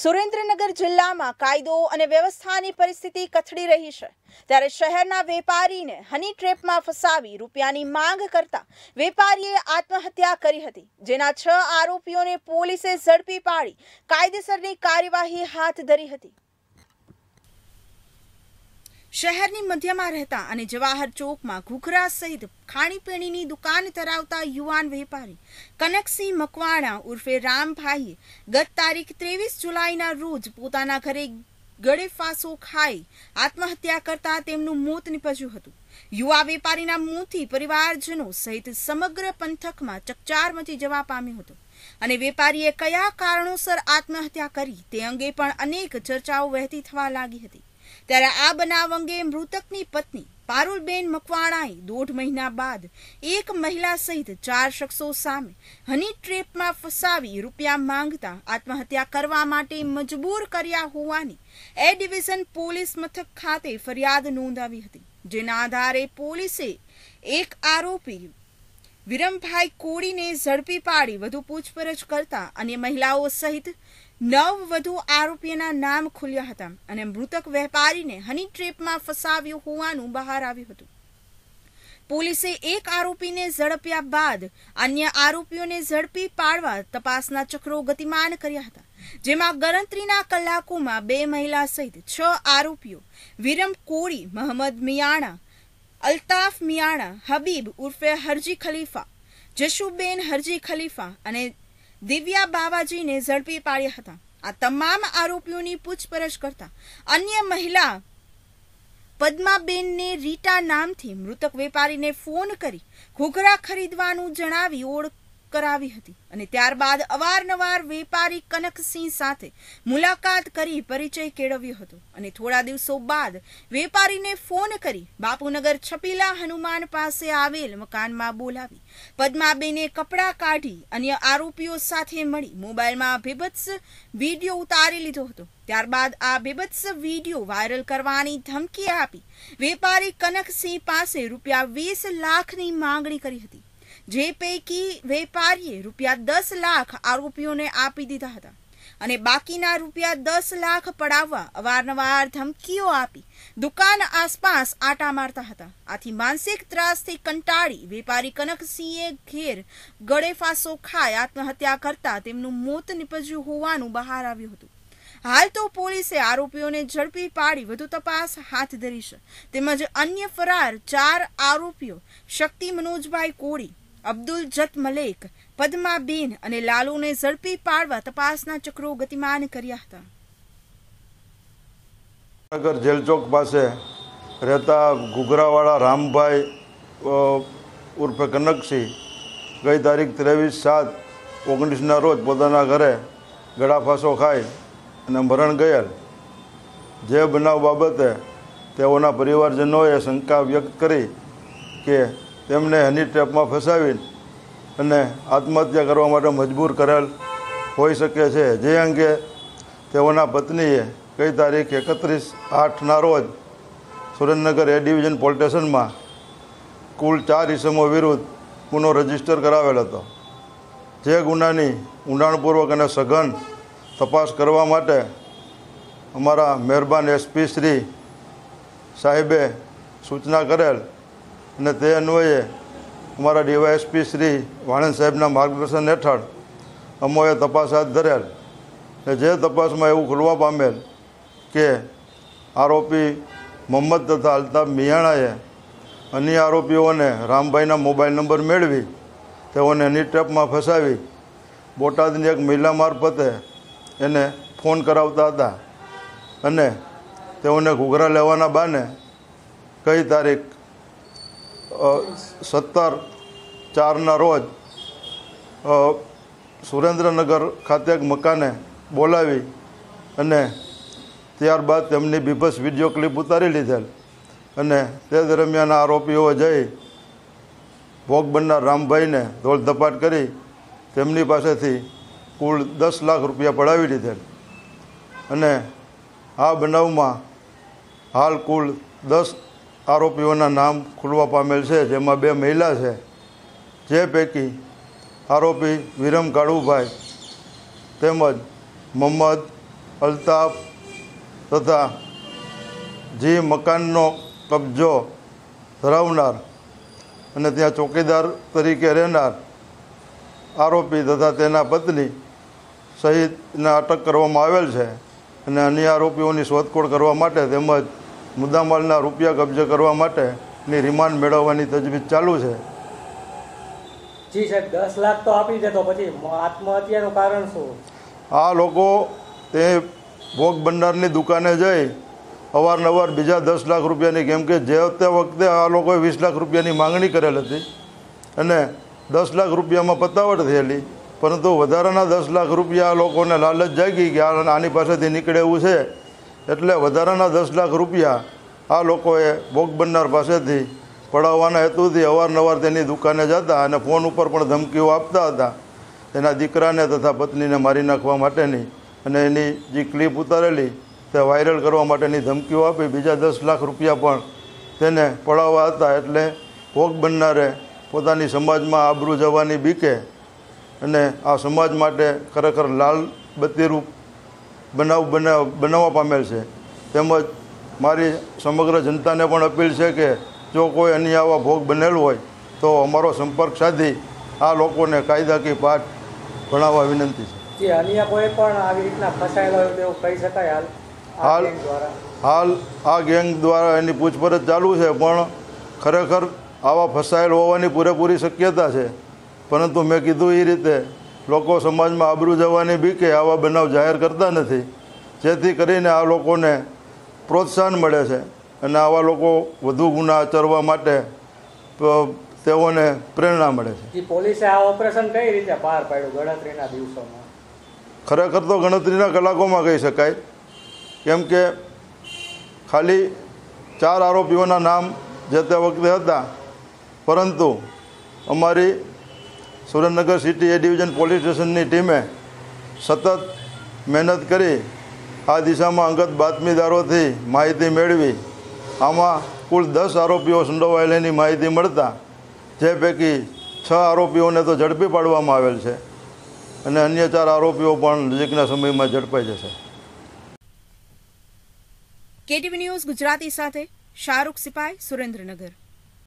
સુરેન્દ્રનગર જિલ્લામાં કાયદો અને વ્યવસ્થાની પરિસ્થિતિ કથળી રહી છે ત્યારે શહેરના વેપારીને હની ટ્રેપમાં ફસાવી રૂપિયાની માંગ કરતા વેપારીએ આત્મહત્યા કરી હતી જેના છ આરોપીઓને પોલીસે ઝડપી પાડી કાયદેસરની કાર્યવાહી હાથ ધરી હતી શહેરની મધ્યમાં રહેતા અને જવાહર ચોકમાં ઘૂઘરા સહિત ખાણીપીણીની દુકાન ધરાવતા યુવાન વેપારી કનકસિંહ મકવાણા ઉર્ફે રામભાઈએ ગત તારીખ ત્રેવીસ જુલાઈના રોજ પોતાના ઘરે ગળે ખાઈ આત્મહત્યા કરતા તેમનું મોત નીપજ્યું હતું યુવા વેપારીના મોંથી પરિવારજનો સહિત સમગ્ર પંથકમાં ચકચાર મચી જવા પામ્યો હતો અને વેપારીએ કયા કારણોસર આત્મહત્યા કરી તે અંગે પણ અનેક ચર્ચાઓ વહેતી થવા લાગી હતી ત્યારે આ બનાવ અંગે મૃતકની પત્ની પારુલબેન મકવાણાએ દોઢ મહિના બાદ એક મહિલા સહિત ચાર શખ્સો સામે હની ટ્રેપમાં ફસાવી રૂપિયા માંગતા આત્મહત્યા કરવા માટે મજબૂર કર્યા હોવાની એ ડિવિઝન પોલીસ મથક ખાતે ફરિયાદ નોંધાવી હતી જેના આધારે પોલીસે એક આરોપી વિરમભાઈ કોળીને ઝડપી પાડી વધુ પૂછપરછ કરતા અને મહિલાઓ સહિત નવ વધુ આરોપીના નામ ખુલ્યા હતા અને મૃતક વેપારીને હની ટ્રેપમાં ફસાવ્યું હોવાનું બહાર આવ્યું હતું પોલીસે એક આરોપીને ઝડપ્યા બાદ અન્ય આરોપીઓને ઝડપી પાડવા તપાસના ચક્રો ગતિમાન કર્યા હતા જેમાં ગણતરીના કલાકોમાં બે મહિલા સહિત છ આરોપીઓ વિરમ કોળી મહમદ મિયાણા અલ્તાફ મિયાણા હબીબ ઉર્ફે હરજી ખલીફા જશુબેન હરજી ખલીફા અને દિવ્યા બાવાજીને ઝડપી પાડ્યા હતા આ તમામ આરોપીઓની પૂછપરછ કરતા અન્ય મહિલા પદ્માબેનને રીટા નામથી મૃતક વેપારીને ફોન કરી ઘૂઘરા ખરીદવાનું જણાવી ઓળખ કરાવી હતી અને ત્યારબાદ અવારનવાર વેપારી કનકસિંહ સાથે મુલાકાત કરી પરિચય કેળવ્યો હતો અને થોડા દિવસો બાદ વેપારીને ફોન કરી બાપુનગર છપીલા હનુમાન પાસે આવેલ મકાનમાં બોલાવી પદ્માબેને કપડાં કાઢી અન્ય આરોપીઓ સાથે મળી મોબાઈલમાં બેભત્સ વિડીયો ઉતારી લીધો હતો ત્યારબાદ આ બેભત્સ વિડીયો વાયરલ કરવાની ધમકી આપી વેપારી કનકસિંહ પાસે રૂપિયા વીસ લાખની માંગણી કરી હતી જે પૈકી વેપારીએ રૂપિયા દસ લાખ આરોપીઓને આપી દીધા હતા અને બાકીના રૂપિયા દસ લાખ પડાવવા અવારનવાર ધમકીઓ આપી દુકાન આસપાસ આટા મારતા હતા આથી માનસિક ત્રાસથી કંટાળી વેપારી કનકસિંહે ઘેર ગળેફાંસો ખાય આત્મહત્યા કરતા તેમનું મોત નીપજ્યું હોવાનું બહાર આવ્યું હતું હાલ તો પોલીસે આરોપીઓને ઝડપી પાડી વધુ તપાસ હાથ ધરી છે તેમજ અન્ય ફરાર ચાર આરોપીઓ શક્તિ મનોજભાઈ કોળી અબ્દુલ જત મલેક પદ્માબેન અને લાલુને ઝડપી પાડવા તપાસના ચક્રો ગતિમાન કર્યા હતા નગર ચોક પાસે રહેતા ઘુઘરાવાળા રામભાઈ ઉર્ફે કનકસિંહ ગઈ તારીખ ત્રેવીસ સાત ઓગણીસના રોજ પોતાના ઘરે ગળાફાંસો ખાઈ અને મરણ ગયેલ જે બનાવ બાબતે તેઓના પરિવારજનોએ શંકા વ્યક્ત કરી કે તેમને હની ટ્રેપમાં ફસાવીને અને આત્મહત્યા કરવા માટે મજબૂર કરેલ હોઈ શકે છે જે અંગે તેઓના પત્નીએ કઈ તારીખ એકત્રીસ આઠના રોજ સુરેન્દ્રનગર એ ડિવિઝન પોલીસ કુલ ચાર ઇસમો વિરુદ્ધ ગુનો રજીસ્ટર કરાવેલ હતો જે ગુનાની ઊંડાણપૂર્વક અને સઘન તપાસ કરવા માટે અમારા મહેરબાન એસપી શ્રી સાહેબે સૂચના કરેલ અને તે અન્વયે અમારા ડીવાયએસપી શ્રી વાણંદ સાહેબના માર્ગદર્શન હેઠળ અમોએ તપાસ હાથ ધરેલ ને જે તપાસમાં એવું ખુલવા પામેલ કે આરોપી મોહમ્મદ તથા અલ્તાફ મિયાણાએ અન્ય આરોપીઓને રામભાઈના મોબાઈલ નંબર મેળવી તેઓને એની ટ્રેપમાં ફસાવી બોટાદની એક મહિલા મારફતે એને ફોન કરાવતા હતા અને તેઓને ઘૂઘરા લેવાના બાને કઈ તારીખ સત્તર ચારના રોજ સુરેન્દ્રનગર ખાતે એક મકાને બોલાવી અને ત્યારબાદ તેમની બીભસ વિડીયો ક્લિપ ઉતારી લીધેલ અને તે દરમિયાન આરોપીઓ જઈ ભોગ બનનાર રામભાઈને ધોળધપાટ કરી તેમની પાસેથી કુલ દસ લાખ રૂપિયા પડાવી લીધેલ અને આ બનાવમાં હાલ કુલ દસ આરોપીઓના નામ ખુલવા પામેલ છે જેમાં બે મહિલા છે જે પૈકી આરોપી વિરમ કાળુભાઈ તેમજ મોહમ્મદ અલ્તાફ તથા જી મકાનનો કબજો ધરાવનાર અને ત્યાં ચોકીદાર તરીકે રહેનાર આરોપી તથા તેના પત્ની સહિતને અટક કરવામાં આવેલ છે અને અન્ય આરોપીઓની શોધખોળ કરવા માટે તેમજ મુદ્દામાલના રૂપિયા કબજે કરવા માટેની રિમાન્ડ મેળવવાની તજવીજ ચાલુ છે જી સાહેબ દસ લાખ તો આપી દેતો પછી આત્મહત્યાનું કારણ શું આ લોકો તે ભોગ બંડારની દુકાને જઈ અવારનવાર બીજા દસ લાખ રૂપિયાની કેમ કે જે તે વખતે આ લોકોએ વીસ લાખ રૂપિયાની માગણી કરેલ હતી અને દસ લાખ રૂપિયામાં પતાવટ થયેલી પરંતુ વધારાના દસ લાખ રૂપિયા આ લોકોને લાલચ જાગી કે આની પાસેથી નીકળે એવું છે એટલે વધારાના દસ લાખ રૂપિયા આ લોકોએ ભોગ બનનાર પાસેથી પડાવવાના હેતુથી અવારનવાર તેની દુકાને જતા અને ફોન ઉપર પણ ધમકીઓ આપતા હતા તેના દીકરાને તથા પત્નીને મારી નાખવા માટેની અને એની જે ક્લિપ ઉતારેલી તે વાયરલ કરવા માટેની ધમકીઓ આપી બીજા દસ લાખ રૂપિયા પણ તેને પડાવવા હતા એટલે ભોગ બનનારે પોતાની સમાજમાં આબરૂ જવાની બીકે અને આ સમાજ માટે ખરેખર લાલ બત્તીરૂપ બનાવ બનાવ બનાવવા પામેલ છે તેમજ મારી સમગ્ર જનતાને પણ અપીલ છે કે જો કોઈ અન્ય આવા ભોગ બનેલ હોય તો અમારો સંપર્ક સાધી આ લોકોને કાયદાકીય પાઠ ભણાવવા વિનંતી છે હાલ હાલ હાલ આ ગેંગ દ્વારા એની પૂછપરછ ચાલુ છે પણ ખરેખર આવા ફસાયેલ હોવાની પૂરેપૂરી શક્યતા છે પરંતુ મેં કીધું એ રીતે લોકો સમાજમાં આબરૂ જવાની બી કે આવા બનાવ જાહેર કરતા નથી જેથી કરીને આ લોકોને પ્રોત્સાહન મળે છે અને આવા લોકો વધુ ગુના આચરવા માટે તેઓને પ્રેરણા મળે છે પોલીસે આ ઓપરેશન કઈ રીતે પાર પાડ્યું ગણતરીના દિવસોમાં ખરેખર તો ગણતરીના કલાકોમાં કહી શકાય કેમ કે ખાલી ચાર આરોપીઓના નામ જે તે વખતે હતા પરંતુ અમારી Surendranagar city A division police સ્ટેશનની ટીમે સતત મહેનત કરી આ દિશામાં અંગત બાતમીદારોથી માહિતી મેળવી આમાં કુલ દસ આરોપીઓ સંડોવાયેલાની માહિતી મળતા જે પૈકી છ આરોપીઓને તો ઝડપી પાડવામાં આવેલ છે અને અન્ય ચાર આરોપીઓ પણ નજીકના સમયમાં ઝડપાઈ જશે કેટીવી ન્યૂઝ ગુજરાતી સાથે શાહરૂખ સિપાઈ સુરેન્દ્રનગર